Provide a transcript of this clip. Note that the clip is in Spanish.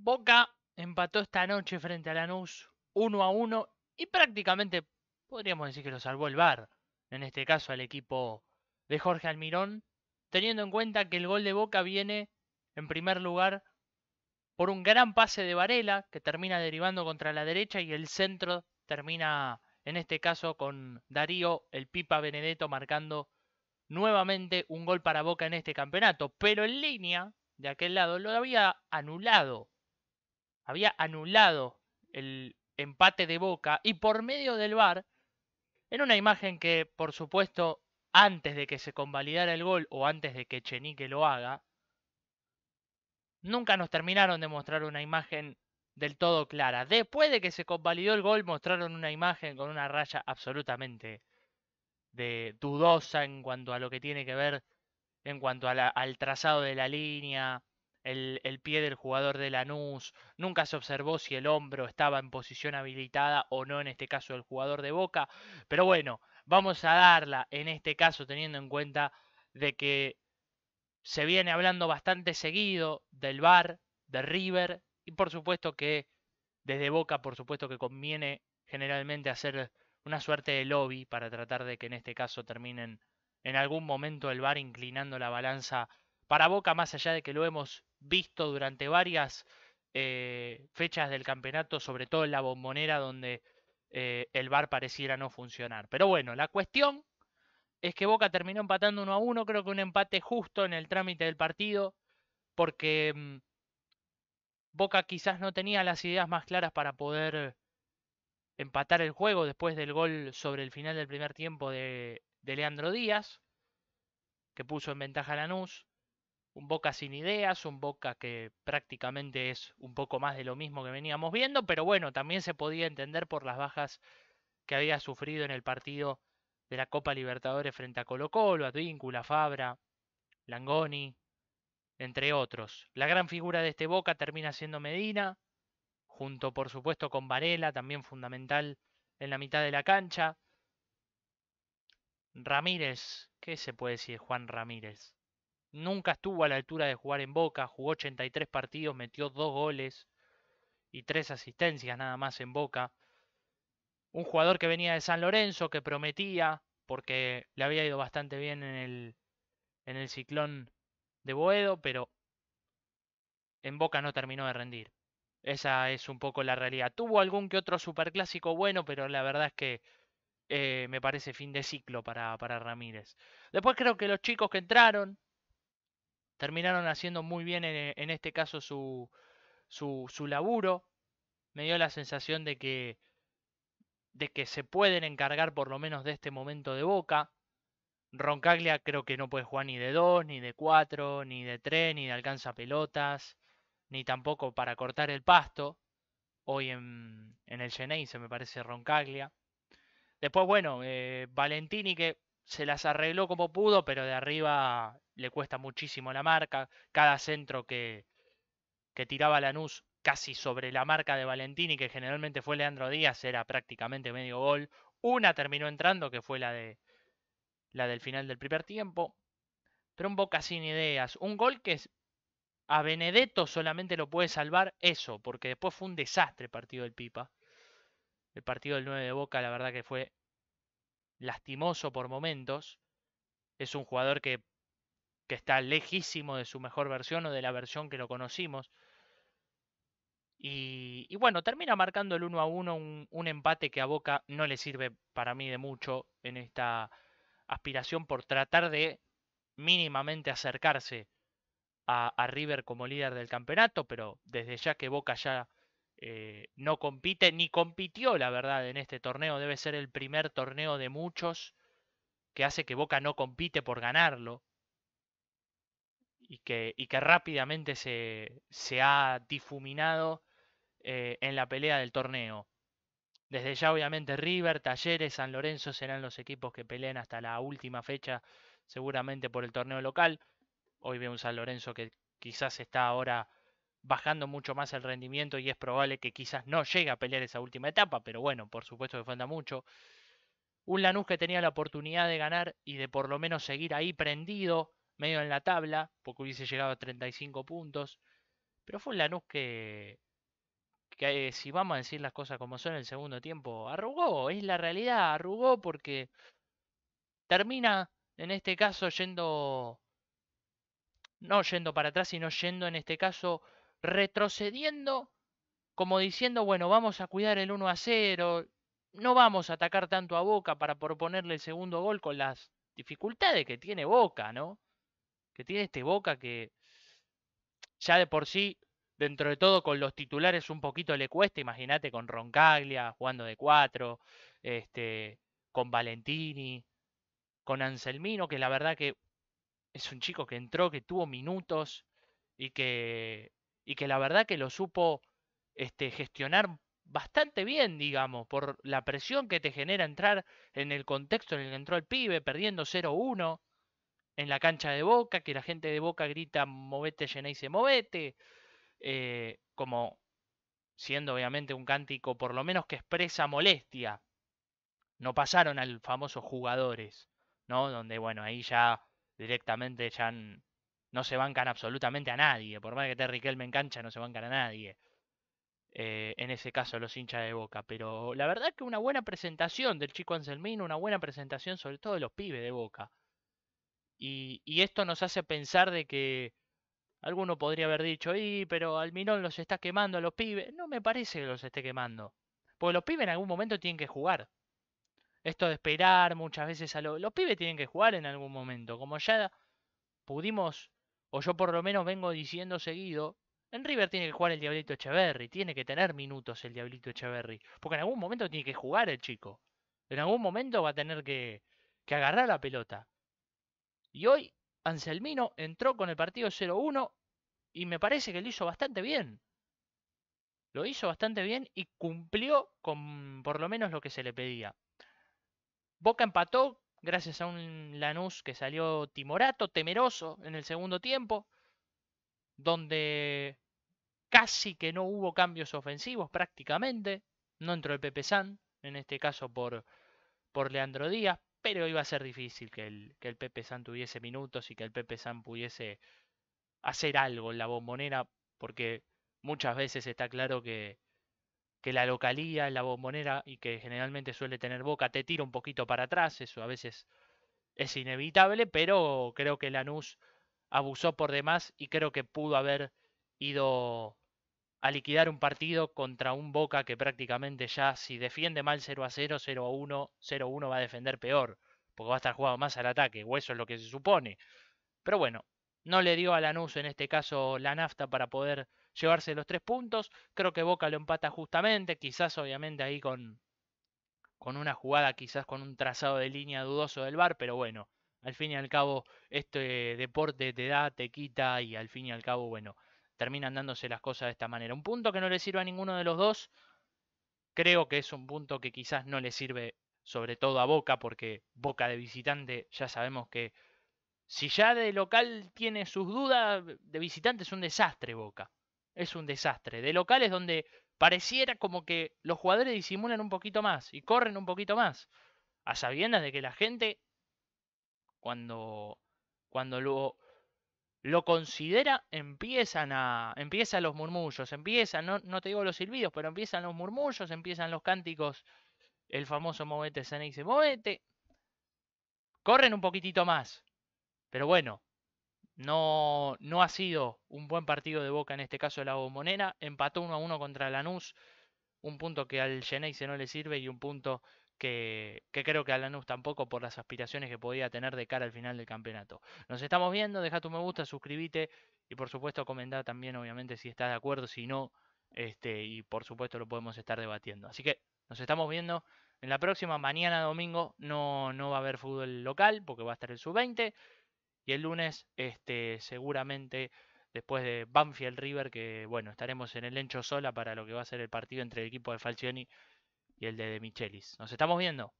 Boca empató esta noche frente a Lanús 1 a 1 y prácticamente podríamos decir que lo salvó el VAR, en este caso al equipo de Jorge Almirón, teniendo en cuenta que el gol de Boca viene en primer lugar por un gran pase de Varela que termina derivando contra la derecha y el centro termina en este caso con Darío el Pipa Benedetto marcando nuevamente un gol para Boca en este campeonato, pero en línea de aquel lado lo había anulado había anulado el empate de Boca y por medio del VAR, en una imagen que por supuesto antes de que se convalidara el gol o antes de que Chenique lo haga, nunca nos terminaron de mostrar una imagen del todo clara. Después de que se convalidó el gol, mostraron una imagen con una raya absolutamente de dudosa en cuanto a lo que tiene que ver en cuanto al trazado de la línea, el, pie del jugador de Lanús, nunca se observó si el hombro estaba en posición habilitada o no, en este caso el jugador de Boca, pero bueno, vamos a darla en este caso teniendo en cuenta de que se viene hablando bastante seguido del VAR, de River, y por supuesto que desde Boca, por supuesto que conviene generalmente hacer una suerte de lobby para tratar de que en este caso terminen en algún momento el VAR inclinando la balanza para Boca, más allá de que lo hemos visto durante varias eh, fechas del campeonato, sobre todo en la bombonera donde eh, el VAR pareciera no funcionar. Pero bueno, la cuestión es que Boca terminó empatando 1 a 1, creo que un empate justo en el trámite del partido, porque mm, Boca quizás no tenía las ideas más claras para poder empatar el juego después del gol sobre el final del primer tiempo de, de Leandro Díaz, que puso en ventaja a Lanús un Boca sin ideas, un Boca que prácticamente es un poco más de lo mismo que veníamos viendo, pero bueno, también se podía entender por las bajas que había sufrido en el partido de la Copa Libertadores frente a Colo Colo, Advíncula, Fabra, Langoni, entre otros. La gran figura de este Boca termina siendo Medina, junto por supuesto con Varela, también fundamental en la mitad de la cancha. Ramírez, ¿qué se puede decir Juan Ramírez? nunca estuvo a la altura de jugar en Boca, jugó 83 partidos, metió dos goles y tres asistencias nada más en Boca. Un jugador que venía de San Lorenzo, que prometía, porque le había ido bastante bien en el, en el ciclón de Boedo, pero en Boca no terminó de rendir. Esa es un poco la realidad. Tuvo algún que otro superclásico bueno, pero la verdad es que eh, me parece fin de ciclo para, para Ramírez. Después creo que los chicos que entraron, terminaron haciendo muy bien en, este caso su, su, laburo. Me dio la sensación de que, de que se pueden encargar por lo menos de este momento de boca. Roncaglia creo que no puede jugar ni de 2, ni de 4, ni de 3, ni de alcanza pelotas, ni tampoco para cortar el pasto. Hoy en, en el Genei se me parece Roncaglia. Después, bueno, eh, Valentini que se las arregló como pudo, pero de arriba le cuesta muchísimo la marca. Cada centro que, que tiraba Lanús casi sobre la marca de Valentini, que generalmente fue Leandro Díaz, era prácticamente medio gol. Una terminó entrando, que fue la, de, la del final del primer tiempo. Pero un Boca sin ideas. Un gol que a Benedetto solamente lo puede salvar eso, porque después fue un desastre el partido del Pipa. El partido del 9 de Boca, la verdad que fue lastimoso por momentos. Es un jugador que, que está lejísimo de su mejor versión o de la versión que lo conocimos. Y, bueno, termina marcando el 1 a 1, un, empate que a Boca no le sirve para mí de mucho en esta aspiración por tratar de mínimamente acercarse a, a River como líder del campeonato, pero desde ya que Boca ya eh, no compite, ni compitió, la verdad, en este torneo. Debe ser el primer torneo de muchos que hace que Boca no compite por ganarlo. Y que, y que rápidamente se, ha difuminado eh, en la pelea del torneo. Desde ya, obviamente, River, Talleres, San Lorenzo serán los equipos que peleen hasta la última fecha, seguramente por el torneo local. Hoy vemos un San Lorenzo que quizás está ahora bajando mucho más el rendimiento y es probable que quizás no llegue a pelear esa última etapa, pero bueno, por supuesto que falta mucho. Un Lanús que tenía la oportunidad de ganar y de por lo menos seguir ahí prendido, medio en la tabla, porque hubiese llegado a 35 puntos. Pero fue un Lanús que, que si vamos a decir las cosas como son en el segundo tiempo, arrugó, es la realidad, arrugó porque termina en este caso yendo, no yendo para atrás, sino yendo en este caso retrocediendo como diciendo, bueno, vamos a cuidar el 1 a 0, no vamos a atacar tanto a Boca para proponerle el segundo gol con las dificultades que tiene Boca, ¿no? Que tiene este Boca que ya de por sí, dentro de todo, con los titulares un poquito le cuesta, imagínate con Roncaglia jugando de 4, este, con Valentini, con Anselmino, que la verdad que es un chico que entró, que tuvo minutos y que y que la verdad que lo supo este, gestionar bastante bien, digamos, por la presión que te genera entrar en el contexto en el que entró el pibe, perdiendo 0-1 en la cancha de Boca, que la gente de Boca grita movete, y se movete, eh, como siendo obviamente un cántico por lo menos que expresa molestia. No pasaron al famoso jugadores, ¿no? Donde, bueno, ahí ya directamente ya han no se bancan absolutamente a nadie. Por más que Terry me en no se bancan a nadie. Eh, en ese caso, los hinchas de Boca. Pero la verdad que una buena presentación del chico Anselmín, una buena presentación sobre todo de los pibes de Boca. Y, esto nos hace pensar de que alguno podría haber dicho, y pero Almirón los está quemando a los pibes. No me parece que los esté quemando. Porque los pibes en algún momento tienen que jugar. Esto de esperar muchas veces a los... Los pibes tienen que jugar en algún momento. Como ya pudimos o yo por lo menos vengo diciendo seguido, en River tiene que jugar el Diablito Echeverry, tiene que tener minutos el Diablito Echeverry, porque en algún momento tiene que jugar el chico, en algún momento va a tener que, que agarrar la pelota. Y hoy Anselmino entró con el partido 0-1 y me parece que lo hizo bastante bien. Lo hizo bastante bien y cumplió con por lo menos lo que se le pedía. Boca empató gracias a un Lanús que salió timorato, temeroso en el segundo tiempo, donde casi que no hubo cambios ofensivos prácticamente, no entró el Pepe San, en este caso por, por Leandro Díaz, pero iba a ser difícil que el, que el Pepe San tuviese minutos y que el Pepe San pudiese hacer algo en la bombonera, porque muchas veces está claro que, que la localía, la bombonera, y que generalmente suele tener boca, te tira un poquito para atrás, eso a veces es inevitable, pero creo que Lanús abusó por demás y creo que pudo haber ido a liquidar un partido contra un Boca que prácticamente ya si defiende mal 0 a 0, 0 a 1, 0 a 1 va a defender peor, porque va a estar jugado más al ataque, o eso es lo que se supone. Pero bueno, no le dio a Lanús en este caso la nafta para poder llevarse los tres puntos. Creo que Boca lo empata justamente, quizás obviamente ahí con, con una jugada, quizás con un trazado de línea dudoso del Bar pero bueno, al fin y al cabo este deporte te da, te quita y al fin y al cabo, bueno, terminan dándose las cosas de esta manera. Un punto que no le sirve a ninguno de los dos, creo que es un punto que quizás no le sirve sobre todo a Boca, porque Boca de visitante ya sabemos que si ya de local tiene sus dudas, de visitante es un desastre Boca es un desastre. De locales donde pareciera como que los jugadores disimulan un poquito más y corren un poquito más, a sabiendas de que la gente, cuando, cuando lo, lo considera, empiezan a, empiezan los murmullos, empiezan, no, te digo los silbidos, pero empiezan los murmullos, empiezan los cánticos, el famoso movete, se dice, movete, corren un poquitito más, pero bueno, no, no ha sido un buen partido de Boca en este caso de la Bombonera. Empató 1 a 1 contra Lanús. Un punto que al Geneise no le sirve y un punto que, que, creo que a Lanús tampoco por las aspiraciones que podía tener de cara al final del campeonato. Nos estamos viendo, deja tu me gusta, suscríbete y por supuesto comenta también, obviamente, si estás de acuerdo, si no, este, y por supuesto lo podemos estar debatiendo. Así que nos estamos viendo. En la próxima, mañana domingo, no, no va a haber fútbol local porque va a estar el sub-20. Y el lunes, este, seguramente, después de Banfield River, que bueno, estaremos en el Encho Sola para lo que va a ser el partido entre el equipo de Falcioni y el de, de Michelis. Nos estamos viendo.